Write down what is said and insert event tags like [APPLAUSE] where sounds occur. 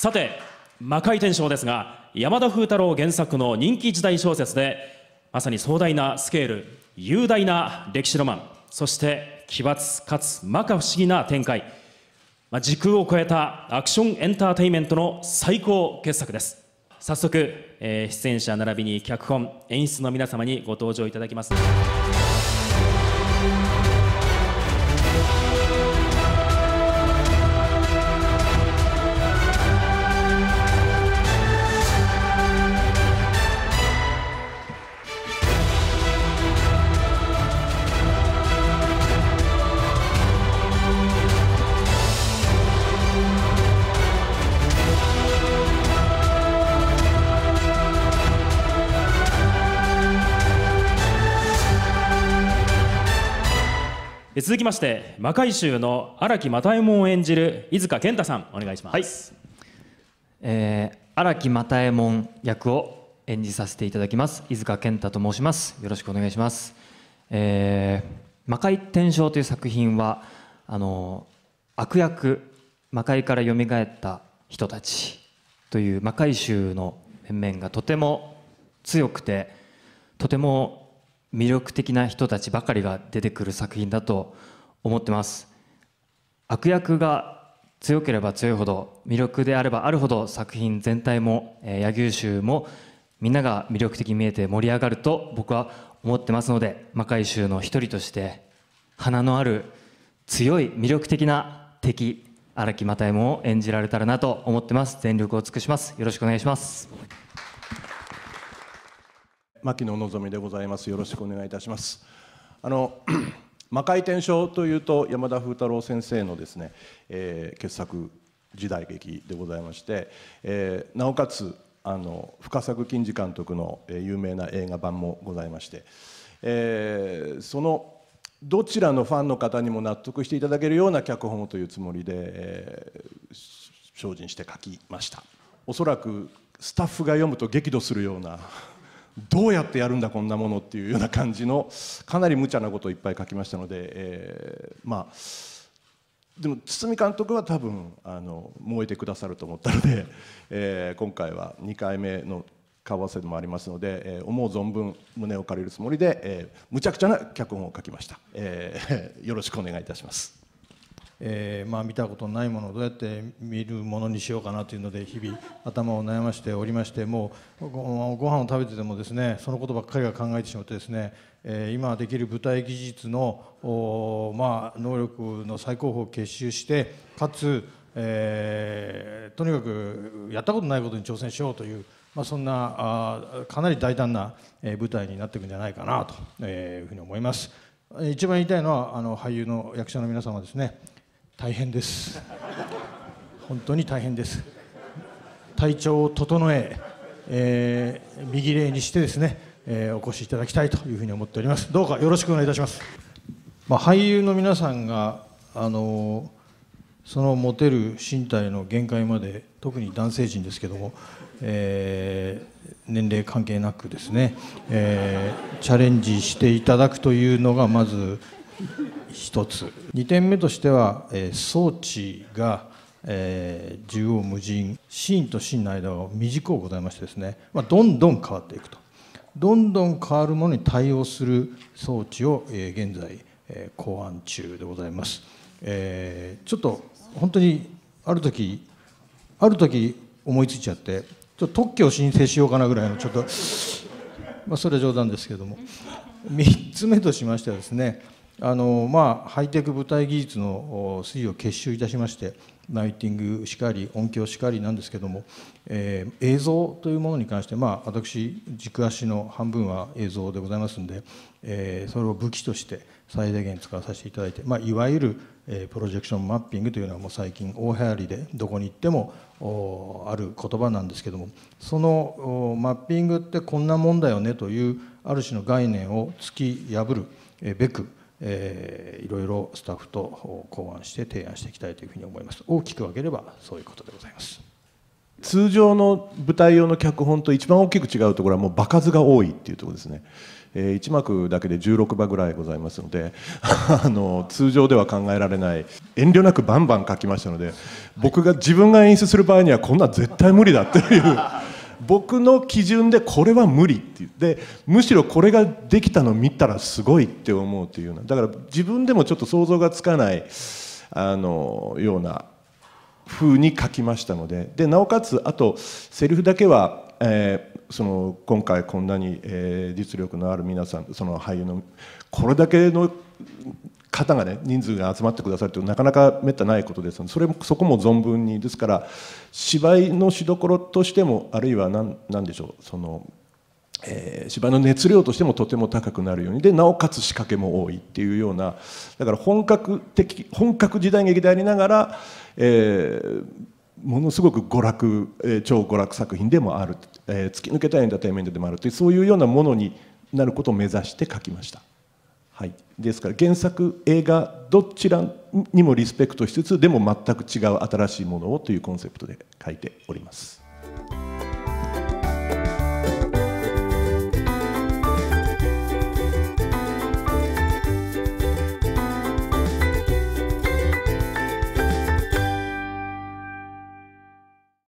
さて魔界転生ですが山田風太郎原作の人気時代小説でまさに壮大なスケール雄大な歴史ロマンそして奇抜かつ摩訶不思議な展開、まあ、時空を超えたアクションエンターテインメントの最高傑作です早速、えー、出演者並びに脚本演出の皆様にご登場いただきます続きまして魔界衆の荒木又右衛門を演じる飯塚健太さんお願いします、はいえー、荒木又右衛門役を演じさせていただきます飯塚健太と申しますよろしくお願いします、えー、魔界転生という作品はあの悪役魔界から蘇った人たちという魔界衆の面々がとても強くてとても魅力的な人たちばかりが出てくる作品だと思ってます悪役が強ければ強いほど魅力であればあるほど作品全体も、えー、柳生衆もみんなが魅力的に見えて盛り上がると僕は思ってますので魔界衆の一人として花のある強い魅力的な敵荒木又右衛門を演じられたらなと思ってます全力を尽くしますよろしくお願いします牧野望でございますよろしくお願いいたしますあの [CLEARS THROAT] 魔界転生というと山田風太郎先生のですね、えー、傑作時代劇でございまして、えー、なおかつあの深作金次監督の、えー、有名な映画版もございまして、えー、そのどちらのファンの方にも納得していただけるような脚本をというつもりで、えー、精進して書きましたおそらくスタッフが読むと激怒するようなどうやってやるんだこんなものっていうような感じのかなり無茶なことをいっぱい書きましたので、えー、まあでも堤監督は多分あの燃えてくださると思ったので、[LAUGHS] えー、今回は2回目の顔合わせでもありますので、えー、思う存分胸を借りるつもりで、えー、むちゃくちゃな脚本を書きました、えー、[LAUGHS] よろしくお願いいたします。えーまあ、見たことのないものをどうやって見るものにしようかなというので日々頭を悩ましておりましてもうごご飯を食べててもですねそのことばっかりが考えてしまってですね、えー、今できる舞台技術のお、まあ、能力の最高峰を結集してかつ、えー、とにかくやったことないことに挑戦しようという。まあ、そんなあかなり大胆な、え舞台になっていくんじゃないかなと、えいうふうに思います。一番言いたいのはあの俳優の役者の皆様ですね。大変です本当に大変です体調を整ええー、右礼にしてですね、えー、お越しいただきたいというふうに思っておりますどうかよろしくお願いいたします、まあ、俳優の皆さんがあのー、その持てる身体の限界まで特に男性陣ですけども、えー、年齢関係なくですね、えー、チャレンジしていただくというのがまず1つ2点目としては、えー、装置が、えー、縦横無尽シーンとシーンの間は短をございましてですね、まあ、どんどん変わっていくとどんどん変わるものに対応する装置を、えー、現在、えー、考案中でございます、えー、ちょっと本当にある時ある時思いついちゃってちょっと特許を申請しようかなぐらいのちょっとまあそれは冗談ですけども3つ目としましてはですねあのまあ、ハイテク舞台技術の推移を結集いたしましてライティングしかり音響しかりなんですけども、えー、映像というものに関して、まあ、私軸足の半分は映像でございますんで、えー、それを武器として最大限使わさせていただいて、まあ、いわゆる、えー、プロジェクションマッピングというのはもう最近大流行りでどこに行ってもある言葉なんですけどもそのマッピングってこんなもんだよねというある種の概念を突き破るべくえー、いろいろスタッフと考案して提案していきたいというふうに思います大きく分ければそういうことでございます通常の舞台用の脚本と一番大きく違うところはもう場数が多いっていうところですね、えー、1幕だけで16場ぐらいございますので [LAUGHS] あの通常では考えられない遠慮なくバンバン書きましたので僕が自分が演出する場合にはこんな絶対無理だっていう僕の基準でこれは無理っててむしろこれができたの見たらすごいって思うというようなだから自分でもちょっと想像がつかないあのような風に書きましたのででなおかつあとセリフだけは、えー、その今回こんなに、えー、実力のある皆さんその俳優のこれだけの方がね人数が集まってくださるというなかなかめったないことですのでそれもそこも存分にですから芝居のしどころとしてもあるいは何何でしょうその、えー、芝居の熱量としてもとても高くなるようにでなおかつ仕掛けも多いっていうようなだから本格的本格時代劇でありながら、えー、ものすごく娯楽、えー、超娯楽作品でもある、えー、突き抜けたエンターテインメントでもあるというそういうようなものになることを目指して書きました。ですから原作映画どちらにもリスペクトしつつでも全く違う新しいものをというコンセプトで書いております。